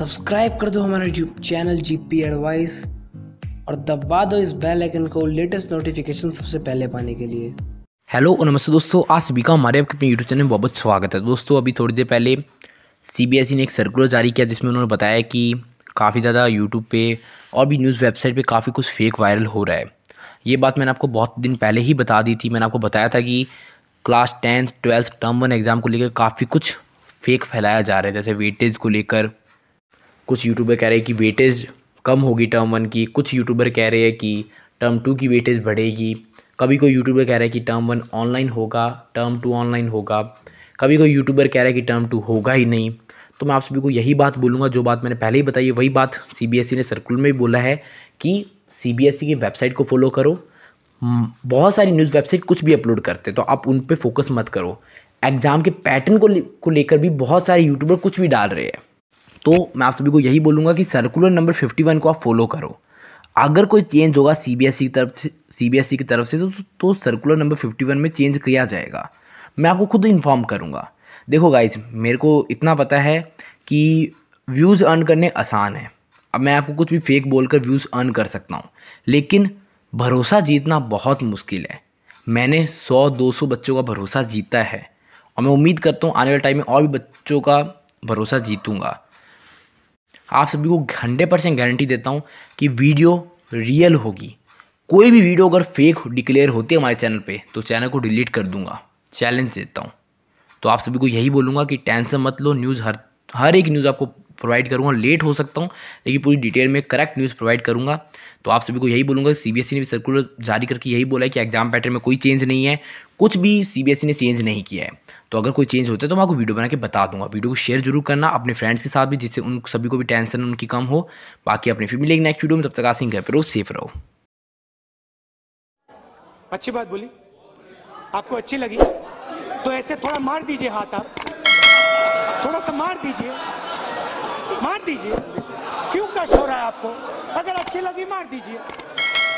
subscribe कर दो हमारा YouTube channel G P advice और दबा दो इस बेल आइकन को लेटेस्ट नोटिफिकेशन सबसे पहले पाने के लिए हेलो नमस्ते दोस्तों आज सभी का हमारे अपने यूट्यूब चैनल में बहुत स्वागत है दोस्तों अभी थोड़ी देर पहले सीबीएसई e ने एक सर्कुलर जारी किया जिसमें उन्होंने बताया कि काफ़ी ज़्यादा यूट्यूब पे और भी न्यूज़ वेबसाइट पे काफ़ी कुछ फेक वायरल हो रहा है ये बात मैंने आपको बहुत दिन पहले ही बता दी थी मैंने आपको बताया था कि class tenth twelfth term one exam को लेकर काफ़ी कुछ फेक फैलाया जा रहा है जैसे वेटेज को लेकर कुछ यूट्यूबर कह रहे हैं कि वेटेज कम होगी टर्म वन की कुछ यूट्यूबर कह रहे हैं कि टर्म टू की वेटेज बढ़ेगी कभी कोई यूट्यूबर कह रहा है कि टर्म वन ऑनलाइन होगा टर्म टू ऑनलाइन होगा कभी कोई यूट्यूबर कह रहा है कि टर्म टू होगा ही नहीं तो मैं आप सभी को यही बात बोलूँगा जो बात मैंने पहले ही बताई है वही बात ई e ने सर्कुल में भी बोला है कि ई e की वेबसाइट को फॉलो करो बहुत सारी न्यूज़ वेबसाइट कुछ भी अपलोड करते तो आप उन पर फोकस मत करो एग्ज़ाम के पैटर्न को लेकर भी बहुत सारे यूट्यूबर कुछ भी डाल रहे हैं तो मैं आप सभी को यही बोलूँगा कि सर्कुलर नंबर फिफ्टी वन को आप फॉलो करो अगर कोई चेंज होगा सी बी एस ई की तरफ से सी बी एस ई की तरफ से तो, तो सर्कुलर नंबर फिफ्टी वन में चेंज किया जाएगा मैं आपको खुद इन्फॉर्म करूँगा देखो गाइज मेरे को इतना पता है कि व्यूज़ अर्न करने आसान है अब मैं आपको कुछ भी फेक बोलकर व्यूज़ अर्न कर सकता हूँ लेकिन भरोसा जीतना बहुत मुश्किल है मैंने सौ दो सौ बच्चों का भरोसा जीता है और मैं उम्मीद करता हूँ आने वाले टाइम में और भी बच्चों का भरोसा जीतूँगा आप सभी को हंड्रेड परसेंट गारंटी देता हूँ कि वीडियो रियल होगी कोई भी वीडियो अगर फेक डिक्लेयर होती है हमारे चैनल पे तो चैनल को डिलीट कर दूंगा चैलेंज देता हूँ तो आप सभी को यही बोलूँगा कि टेंशन मत लो न्यूज़ हर हर एक न्यूज़ आपको प्रोवाइड करूँगा लेट हो सकता हूँ लेकिन पूरी डिटेल में करेक्ट न्यूज़ प्रोवाइड करूँगा तो आप सभी को यही बोलूँगा C B S E e ने भी सर्कुलर जारी करके यही बोला है कि एग्जाम पैटर्न में कोई चेंज नहीं है कुछ भी सी बी एस ई ने चेंज नहीं किया है तो अगर कोई चेंज होता है तो मैं आपको वीडियो बना के बता दूंगा वीडियो को शेयर जरूर करना अपने फ्रेंड्स के साथ भी जिससे उन सभी को भी टेंशन उनकी कम हो बाकी अपने फिर मिलेगी नेक्स्ट वीडियो में तब तक आसिंग घर पर रहो सेफ रहो अच्छी बात बोली आपको अच्छी लगी तो ऐसे थोड़ा मार दीजिए हाथ आप थोड़ा सा मार दीजिए मार दीजिए क्यों कष्ट हो रहा है आपको अगर अच्छी लगी मार दीजिए